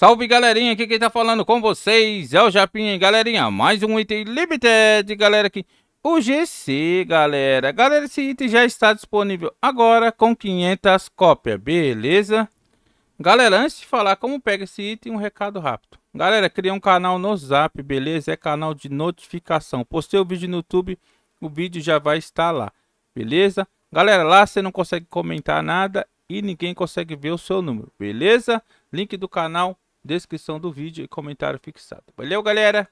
Salve galerinha, aqui quem tá falando com vocês é o Japinha, galerinha, mais um item limited, galera, aqui, o GC, galera, galera, esse item já está disponível agora com 500 cópias, beleza? Galera, antes de falar como pega esse item, um recado rápido. Galera, criei um canal no Zap, beleza? É canal de notificação. Postei o vídeo no YouTube, o vídeo já vai estar lá, beleza? Galera, lá você não consegue comentar nada e ninguém consegue ver o seu número, beleza? Link do canal descrição do vídeo e comentário fixado. Valeu, galera!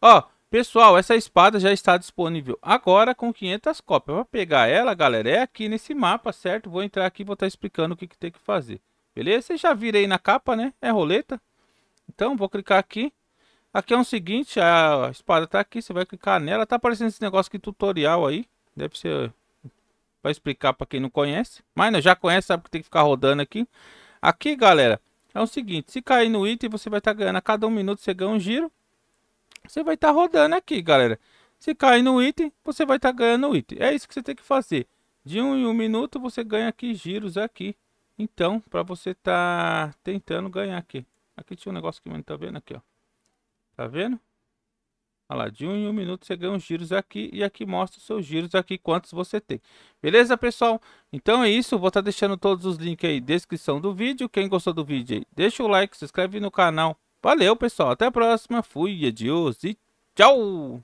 Ó, pessoal, essa espada já está disponível agora com 500 cópias. Para pegar ela, galera, é aqui nesse mapa, certo? Vou entrar aqui e vou estar tá explicando o que, que tem que fazer. Beleza? Vocês já viram aí na capa, né? É roleta. Então, vou clicar aqui. Aqui é o um seguinte, a espada tá aqui, você vai clicar nela. Tá aparecendo esse negócio aqui, tutorial aí. Deve ser... Vai explicar para quem não conhece. Mas né, já conhece, sabe que tem que ficar rodando aqui. Aqui, galera, é o seguinte, se cair no item, você vai estar tá ganhando a cada um minuto, você ganha um giro. Você vai estar tá rodando aqui, galera. Se cair no item, você vai estar tá ganhando o item. É isso que você tem que fazer. De um em um minuto, você ganha aqui giros aqui. Então, para você estar tá tentando ganhar aqui. Aqui tinha um negócio que não tá vendo aqui, ó. Tá vendo? Olha lá, de um em um minuto você ganha uns giros aqui e aqui mostra os seus giros aqui, quantos você tem. Beleza, pessoal? Então é isso, vou estar tá deixando todos os links aí na descrição do vídeo. Quem gostou do vídeo aí, deixa o like, se inscreve no canal. Valeu, pessoal. Até a próxima. Fui, adios e tchau!